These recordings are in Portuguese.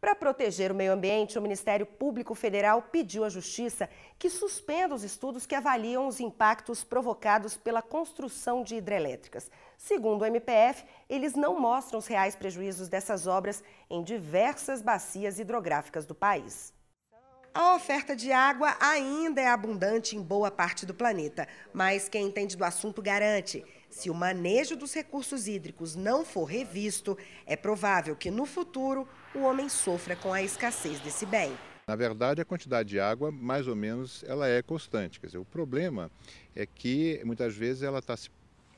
Para proteger o meio ambiente, o Ministério Público Federal pediu à Justiça que suspenda os estudos que avaliam os impactos provocados pela construção de hidrelétricas. Segundo o MPF, eles não mostram os reais prejuízos dessas obras em diversas bacias hidrográficas do país. A oferta de água ainda é abundante em boa parte do planeta, mas quem entende do assunto garante se o manejo dos recursos hídricos não for revisto, é provável que no futuro o homem sofra com a escassez desse bem. Na verdade, a quantidade de água, mais ou menos, ela é constante. Quer dizer, o problema é que muitas vezes ela está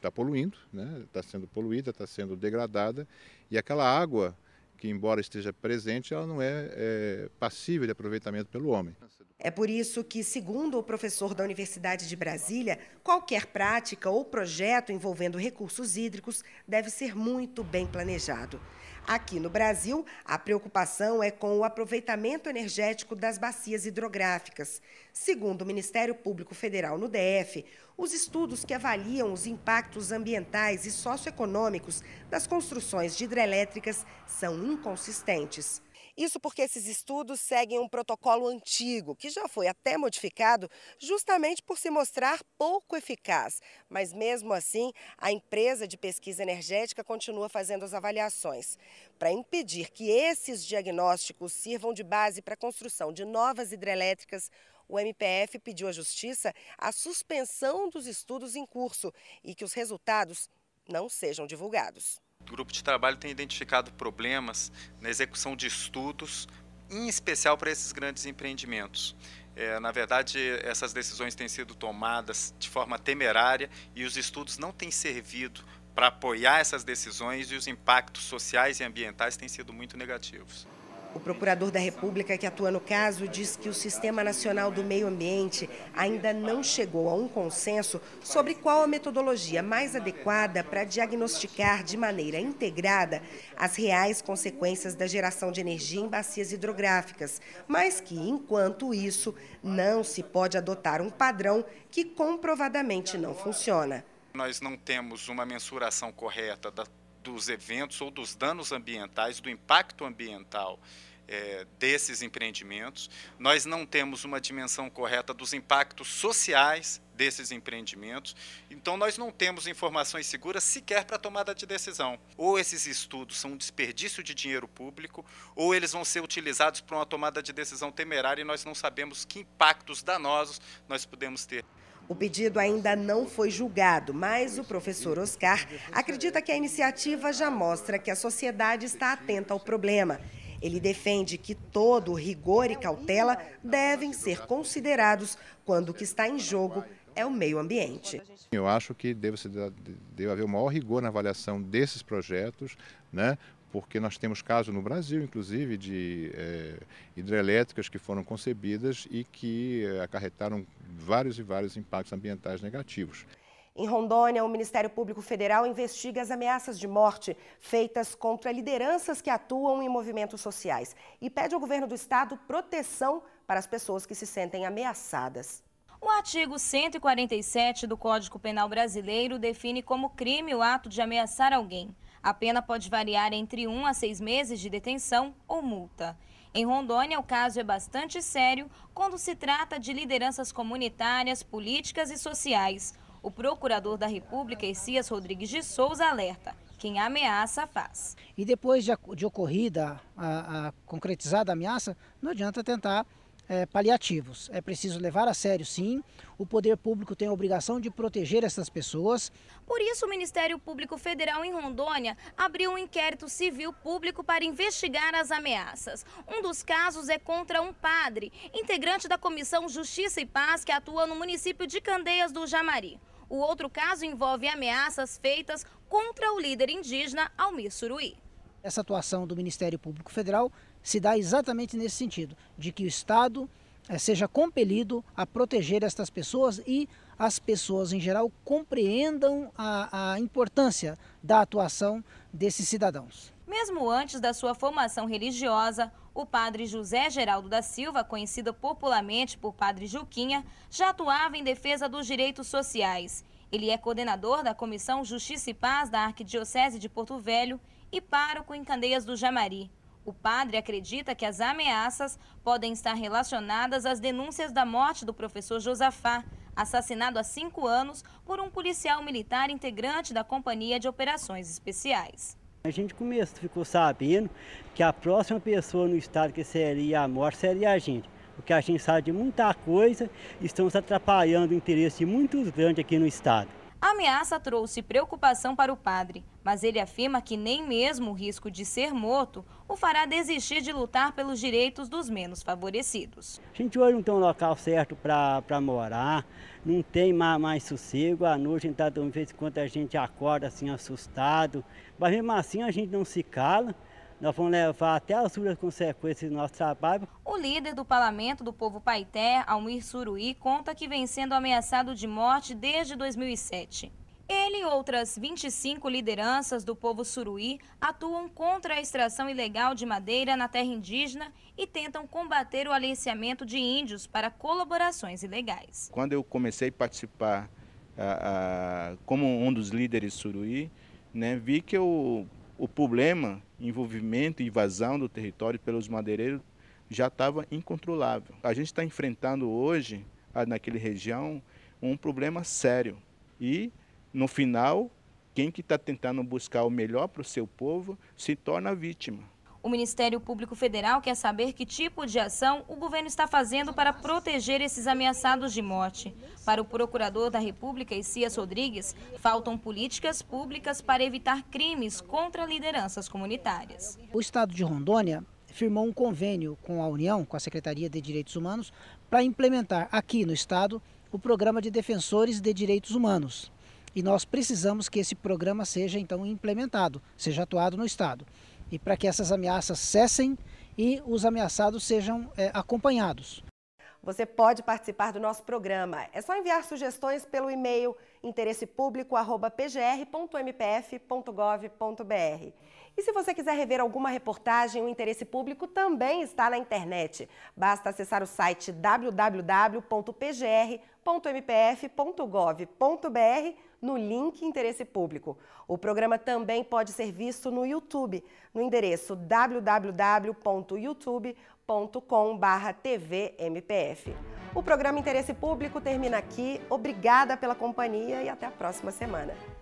tá poluindo, está né? Tá sendo poluída, está sendo degradada, e aquela água que, embora esteja presente, ela não é, é passível de aproveitamento pelo homem. É por isso que, segundo o professor da Universidade de Brasília, qualquer prática ou projeto envolvendo recursos hídricos deve ser muito bem planejado. Aqui no Brasil, a preocupação é com o aproveitamento energético das bacias hidrográficas. Segundo o Ministério Público Federal no DF, os estudos que avaliam os impactos ambientais e socioeconômicos das construções de hidrelétricas são inconsistentes. Isso porque esses estudos seguem um protocolo antigo, que já foi até modificado justamente por se mostrar pouco eficaz. Mas mesmo assim, a empresa de pesquisa energética continua fazendo as avaliações. Para impedir que esses diagnósticos sirvam de base para a construção de novas hidrelétricas, o MPF pediu à Justiça a suspensão dos estudos em curso e que os resultados não sejam divulgados. O grupo de trabalho tem identificado problemas na execução de estudos, em especial para esses grandes empreendimentos. É, na verdade, essas decisões têm sido tomadas de forma temerária e os estudos não têm servido para apoiar essas decisões e os impactos sociais e ambientais têm sido muito negativos. O procurador da República que atua no caso diz que o Sistema Nacional do Meio Ambiente ainda não chegou a um consenso sobre qual a metodologia mais adequada para diagnosticar de maneira integrada as reais consequências da geração de energia em bacias hidrográficas, mas que, enquanto isso, não se pode adotar um padrão que comprovadamente não funciona. Nós não temos uma mensuração correta da dos eventos ou dos danos ambientais, do impacto ambiental é, desses empreendimentos, nós não temos uma dimensão correta dos impactos sociais desses empreendimentos, então nós não temos informações seguras sequer para tomada de decisão. Ou esses estudos são um desperdício de dinheiro público, ou eles vão ser utilizados para uma tomada de decisão temerária e nós não sabemos que impactos danosos nós podemos ter. O pedido ainda não foi julgado, mas o professor Oscar acredita que a iniciativa já mostra que a sociedade está atenta ao problema ele defende que todo rigor e cautela devem ser considerados quando o que está em jogo é o meio ambiente. Eu acho que deve, deve haver o maior rigor na avaliação desses projetos, né? porque nós temos casos no Brasil, inclusive, de é, hidrelétricas que foram concebidas e que eh, acarretaram vários e vários impactos ambientais negativos. Em Rondônia, o Ministério Público Federal investiga as ameaças de morte feitas contra lideranças que atuam em movimentos sociais e pede ao governo do estado proteção para as pessoas que se sentem ameaçadas. O artigo 147 do Código Penal Brasileiro define como crime o ato de ameaçar alguém. A pena pode variar entre 1 um a 6 meses de detenção ou multa. Em Rondônia, o caso é bastante sério quando se trata de lideranças comunitárias, políticas e sociais o procurador da República, Essias Rodrigues de Souza, alerta. Quem ameaça faz. E depois de, de ocorrida a, a concretizada ameaça, não adianta tentar é, paliativos. É preciso levar a sério, sim. O poder público tem a obrigação de proteger essas pessoas. Por isso, o Ministério Público Federal em Rondônia abriu um inquérito civil público para investigar as ameaças. Um dos casos é contra um padre, integrante da Comissão Justiça e Paz, que atua no município de Candeias do Jamari. O outro caso envolve ameaças feitas contra o líder indígena Almir Suruí. Essa atuação do Ministério Público Federal se dá exatamente nesse sentido, de que o Estado eh, seja compelido a proteger estas pessoas e as pessoas em geral compreendam a, a importância da atuação desses cidadãos. Mesmo antes da sua formação religiosa, o padre José Geraldo da Silva, conhecido popularmente por Padre Juquinha, já atuava em defesa dos direitos sociais. Ele é coordenador da Comissão Justiça e Paz da Arquidiocese de Porto Velho e pároco em Candeias do Jamari. O padre acredita que as ameaças podem estar relacionadas às denúncias da morte do professor Josafá, assassinado há cinco anos por um policial militar integrante da Companhia de Operações Especiais. A gente começou, ficou sabendo que a próxima pessoa no estado que seria a morte seria a gente. Porque a gente sabe de muita coisa, e estamos atrapalhando o interesse de muitos grandes aqui no estado. A ameaça trouxe preocupação para o padre, mas ele afirma que nem mesmo o risco de ser morto o fará desistir de lutar pelos direitos dos menos favorecidos. A gente hoje não tem um local certo para morar, não tem mais, mais sossego, à noite a gente está dormindo, de vez em quando a gente acorda assim assustado, mas mesmo assim a gente não se cala, nós vamos levar até as duras consequências do nosso trabalho. O líder do parlamento do povo Paité, Almir Suruí, conta que vem sendo ameaçado de morte desde 2007. Ele e outras 25 lideranças do povo suruí atuam contra a extração ilegal de madeira na terra indígena e tentam combater o aliciamento de índios para colaborações ilegais. Quando eu comecei a participar a, a, como um dos líderes suruí, né, vi que eu o problema, envolvimento e invasão do território pelos madeireiros já estava incontrolável. A gente está enfrentando hoje, naquela região, um problema sério. E, no final, quem que está tentando buscar o melhor para o seu povo se torna vítima. O Ministério Público Federal quer saber que tipo de ação o governo está fazendo para proteger esses ameaçados de morte. Para o procurador da República, Isias Rodrigues, faltam políticas públicas para evitar crimes contra lideranças comunitárias. O estado de Rondônia firmou um convênio com a União, com a Secretaria de Direitos Humanos, para implementar aqui no estado o programa de defensores de direitos humanos. E nós precisamos que esse programa seja então implementado, seja atuado no estado e para que essas ameaças cessem e os ameaçados sejam é, acompanhados. Você pode participar do nosso programa. É só enviar sugestões pelo e-mail interessepublico.pgr.mpf.gov.br. E se você quiser rever alguma reportagem, o Interesse Público também está na internet. Basta acessar o site www.pgr.mpf.gov.br no link Interesse Público. O programa também pode ser visto no YouTube, no endereço www.youtube.com.br tvmpf. O programa Interesse Público termina aqui. Obrigada pela companhia e até a próxima semana.